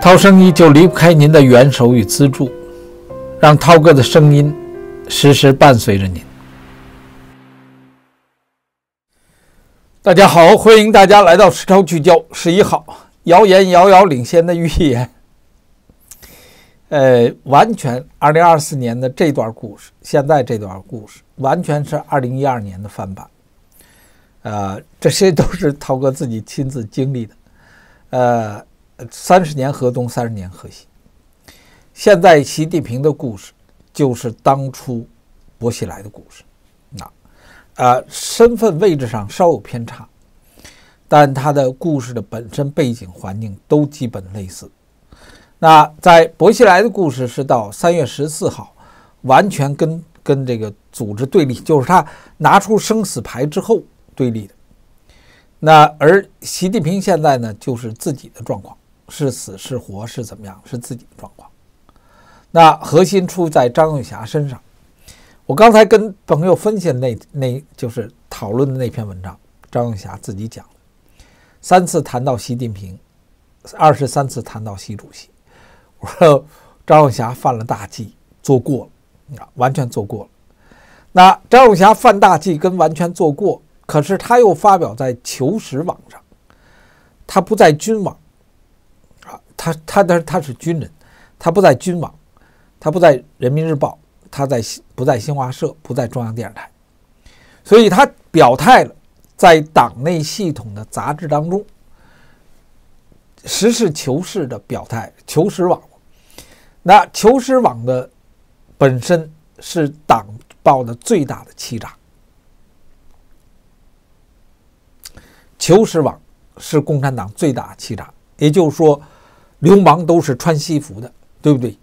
涛声依旧离不开您的援手与资助，让涛哥的声音时时伴随着您。大家好，欢迎大家来到实超聚焦十一号，谣言遥遥领先的预言，呃，完全二零二四年的这段故事，现在这段故事完全是二零一二年的翻版，呃，这些都是涛哥自己亲自经历的，呃。三十年河东，三十年河西。现在习近平的故事，就是当初薄熙来的故事。那，呃，身份位置上稍有偏差，但他的故事的本身背景环境都基本类似。那在薄熙来的故事是到三月十四号，完全跟跟这个组织对立，就是他拿出生死牌之后对立的。那而习近平现在呢，就是自己的状况。是死是活是怎么样是自己的状况。那核心出在张永霞身上。我刚才跟朋友分析那那就是讨论的那篇文章，张永霞自己讲的，三次谈到习近平，二十三次谈到习主席。我说张永霞犯了大忌，做过了完全做过了。那张永霞犯大忌跟完全做过，可是他又发表在求实网上，他不在军网。他他他他是军人，他不在军网，他不在人民日报，他在不在新华社，不在中央电视台，所以他表态了，在党内系统的杂志当中，实事求是的表态，求实网，那求实网的本身是党报的最大的欺诈，求实网是共产党最大欺诈，也就是说。流氓都是穿西服的，对不对？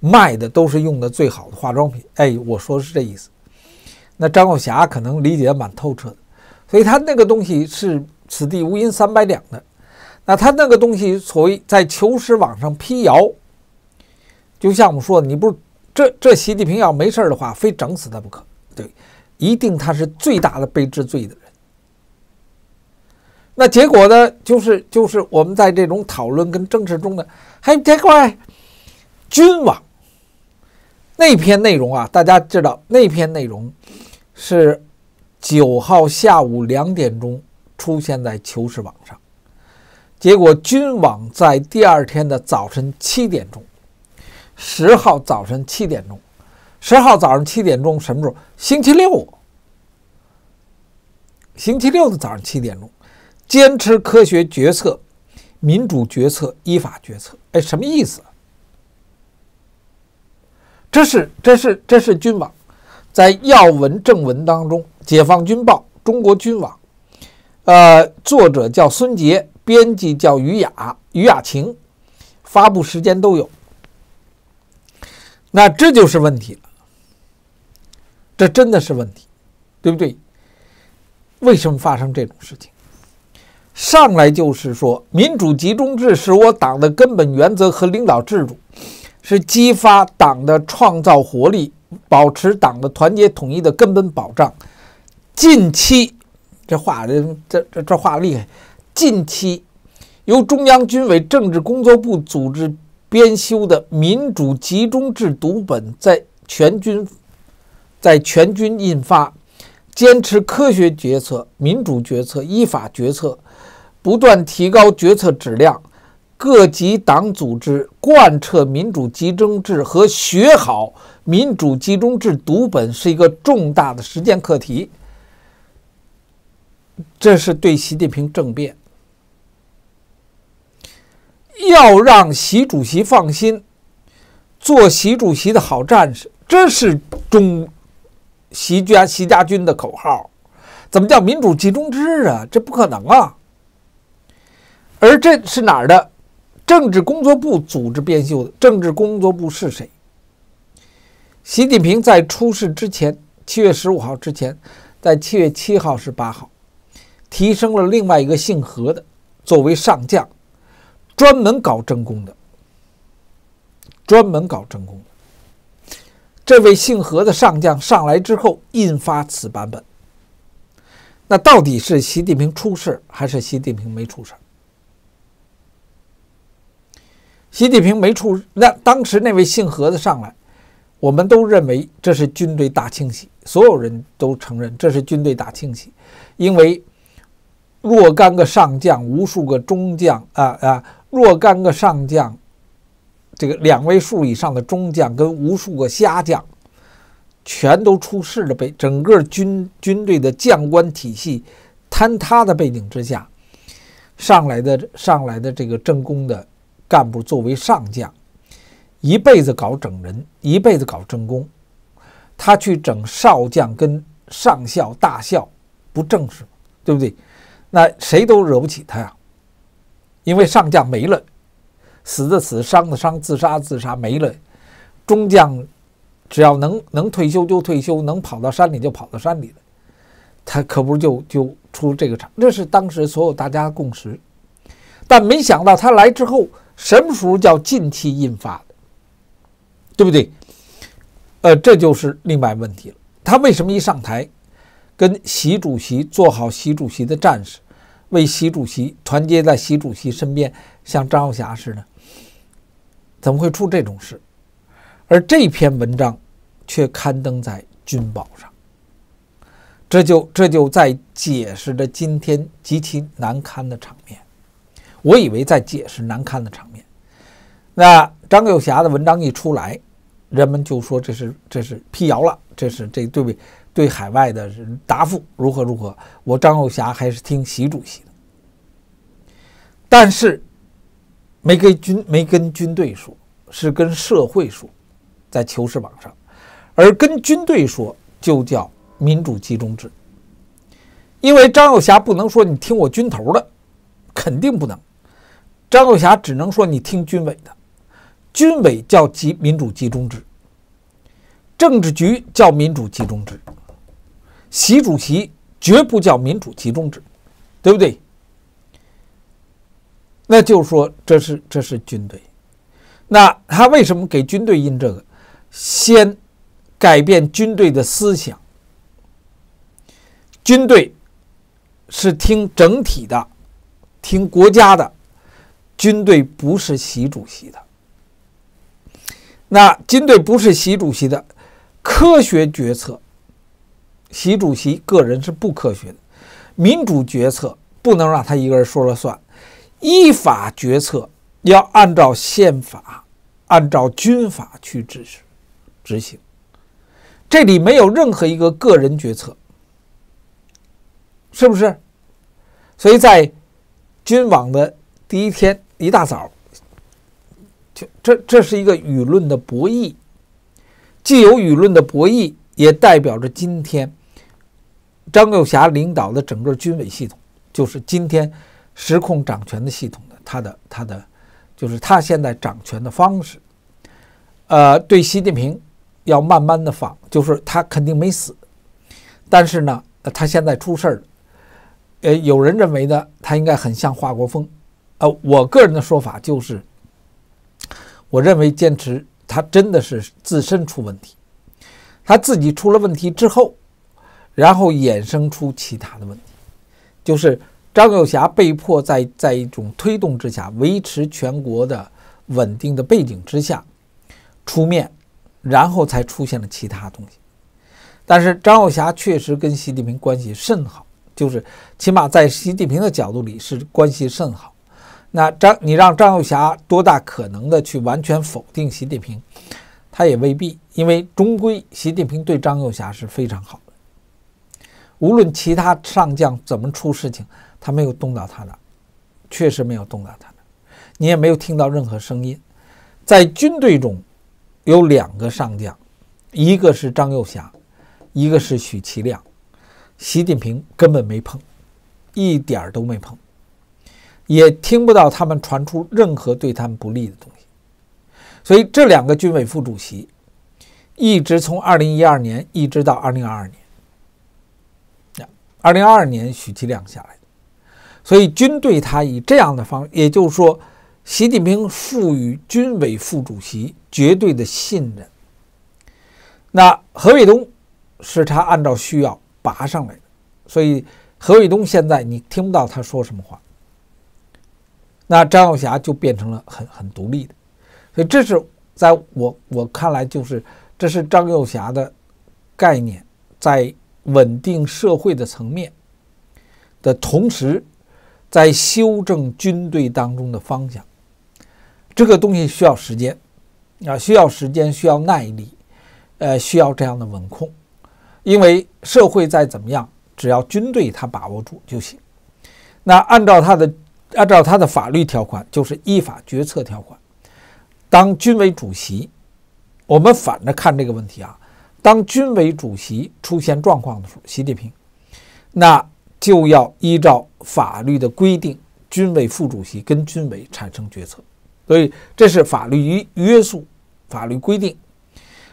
卖的都是用的最好的化妆品。哎，我说的是这意思。那张晓霞可能理解的蛮透彻的，所以他那个东西是“此地无银三百两”的。那他那个东西，所谓在求实网上辟谣，就像我们说的，你不是这这习近平要没事的话，非整死他不可。对，一定他是最大的被治罪的人。那结果呢？就是就是我们在这种讨论跟争执中呢，嘿，这块君网那篇内容啊，大家知道那篇内容是九号下午两点钟出现在求是网上，结果君网在第二天的早晨七点钟，十号早晨七点钟，十号早上七点钟什么时候？星期六，星期六的早上七点钟。坚持科学决策、民主决策、依法决策，哎，什么意思？这是这是这是军网，在要闻正文当中，《解放军报》《中国军网》，呃，作者叫孙杰，编辑叫于雅于雅晴，发布时间都有。那这就是问题了，这真的是问题，对不对？为什么发生这种事情？上来就是说，民主集中制是我党的根本原则和领导制度，是激发党的创造活力、保持党的团结统一的根本保障。近期，这话这这这话厉害。近期，由中央军委政治工作部组织编修的《民主集中制》读本在全军在全军印发，坚持科学决策、民主决策、依法决策。不断提高决策质量，各级党组织贯彻民主集中制和学好民主集中制读本是一个重大的实践课题。这是对习近平政变，要让习主席放心，做习主席的好战士。这是中习家习家军的口号。怎么叫民主集中制啊？这不可能啊！而这是哪儿的？政治工作部组织编修的。政治工作部是谁？习近平在出事之前，七月十五号之前，在七月七号是八号，提升了另外一个姓何的作为上将，专门搞政工的，专门搞政工。这位姓何的上将上来之后印发此版本。那到底是习近平出事还是习近平没出事？习近平没出那，当时那位姓何的上来，我们都认为这是军队大清洗，所有人都承认这是军队大清洗，因为若干个上将、无数个中将啊啊，若干个上将，这个两位数以上的中将跟无数个虾将，全都出事了，被整个军军队的将官体系坍塌的背景之下，上来的上来的这个政工的。干部作为上将，一辈子搞整人，一辈子搞政工，他去整少将跟上校大校，不正事，对不对？那谁都惹不起他呀，因为上将没了，死的死，伤的伤，自杀自杀没了，中将只要能能退休就退休，能跑到山里就跑到山里了，他可不就就出这个场？这是当时所有大家共识，但没想到他来之后。什么时候叫近期印发的，对不对？呃，这就是另外问题了。他为什么一上台，跟习主席做好习主席的战士，为习主席团结在习主席身边，像张耀霞似的，怎么会出这种事？而这篇文章却刊登在《军报》上，这就这就在解释着今天极其难堪的场面。我以为在解释难堪的场。那张幼霞的文章一出来，人们就说这是这是辟谣了，这是这对对海外的答复如何如何？我张幼霞还是听习主席的，但是没跟军没跟军队说，是跟社会说，在求是网上，而跟军队说就叫民主集中制。因为张幼霞不能说你听我军头的，肯定不能，张幼霞只能说你听军委的。军委叫集民主集中制，政治局叫民主集中制，习主席绝不叫民主集中制，对不对？那就是说，这是这是军队。那他为什么给军队印这个？先改变军队的思想。军队是听整体的，听国家的。军队不是习主席的。那军队不是习主席的科学决策，习主席个人是不科学的。民主决策不能让他一个人说了算，依法决策要按照宪法、按照军法去执行执行。这里没有任何一个个人决策，是不是？所以在军网的第一天一大早。这这是一个舆论的博弈，既有舆论的博弈，也代表着今天张幼侠领导的整个军委系统，就是今天实控掌权的系统的，他的他的，就是他现在掌权的方式，呃，对习近平要慢慢的仿，就是他肯定没死，但是呢，他现在出事儿了，呃，有人认为呢，他应该很像华国锋，呃，我个人的说法就是。我认为坚持他真的是自身出问题，他自己出了问题之后，然后衍生出其他的问题，就是张友侠被迫在在一种推动之下，维持全国的稳定的背景之下出面，然后才出现了其他东西。但是张友侠确实跟习近平关系甚好，就是起码在习近平的角度里是关系甚好。那张，你让张幼霞多大可能的去完全否定习近平？他也未必，因为终归习近平对张幼霞是非常好的。无论其他上将怎么出事情，他没有动到他那，确实没有动到他那，你也没有听到任何声音。在军队中，有两个上将，一个是张幼霞，一个是许其亮，习近平根本没碰，一点儿都没碰。也听不到他们传出任何对他们不利的东西，所以这两个军委副主席一直从二零一二年一直到二零二二年，二零二二年许其亮下来，所以军队他以这样的方，也就是说，习近平赋予军委副主席绝对的信任。那何卫东是他按照需要拔上来的，所以何卫东现在你听不到他说什么话。那张幼霞就变成了很很独立的，所以这是在我我看来，就是这是张幼霞的概念，在稳定社会的层面的同时，在修正军队当中的方向。这个东西需要时间啊，需要时间，需要耐力，呃，需要这样的稳控。因为社会再怎么样，只要军队他把握住就行。那按照他的。按照他的法律条款，就是依法决策条款。当军委主席，我们反着看这个问题啊。当军委主席出现状况的时候，习近平，那就要依照法律的规定，军委副主席跟军委产生决策。所以这是法律约约束，法律规定。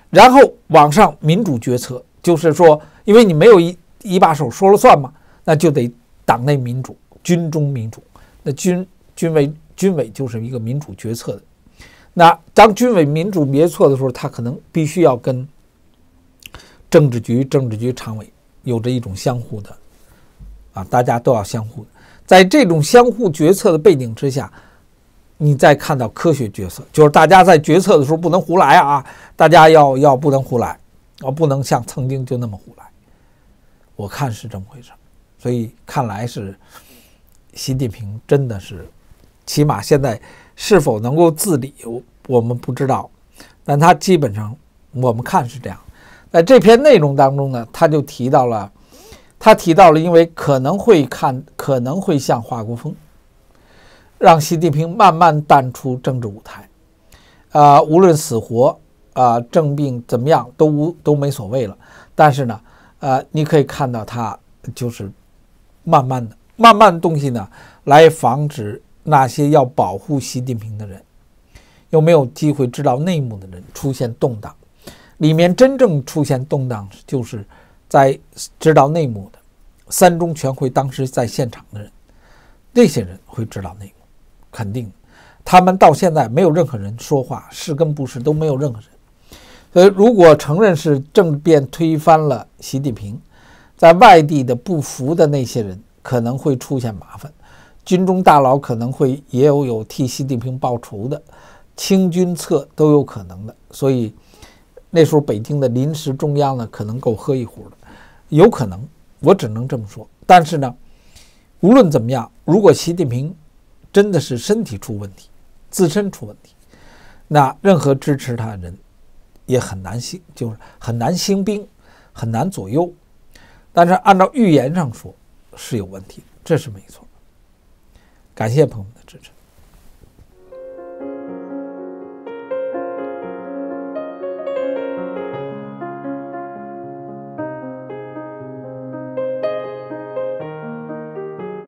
然后往上民主决策，就是说，因为你没有一一把手说了算嘛，那就得党内民主，军中民主。那军军委军委就是一个民主决策的，那当军委民主决策的时候，他可能必须要跟政治局、政治局常委有着一种相互的，啊，大家都要相互的，在这种相互决策的背景之下，你再看到科学决策，就是大家在决策的时候不能胡来啊，大家要要不能胡来啊，不能像曾经就那么胡来，我看是这么回事，所以看来是。习近平真的是，起码现在是否能够自理，我我们不知道。但他基本上，我们看是这样。在这篇内容当中呢，他就提到了，他提到了，因为可能会看，可能会像华国锋，让习近平慢慢淡出政治舞台，啊，无论死活，啊，政病怎么样都无都没所谓了。但是呢，呃，你可以看到他就是慢慢的。慢慢东西呢，来防止那些要保护习近平的人，又没有机会知道内幕的人出现动荡。里面真正出现动荡，就是在知道内幕的三中全会当时在现场的人，那些人会知道内幕。肯定，他们到现在没有任何人说话，是跟不是都没有任何人。所以，如果承认是政变推翻了习近平，在外地的不服的那些人。可能会出现麻烦，军中大佬可能会也有有替习近平报仇的清军策都有可能的，所以那时候北京的临时中央呢，可能够喝一壶的，有可能，我只能这么说。但是呢，无论怎么样，如果习近平真的是身体出问题，自身出问题，那任何支持他的人也很难兴，就是很难兴兵，很难左右。但是按照预言上说。是有问题，这是没错。感谢朋友们的支持。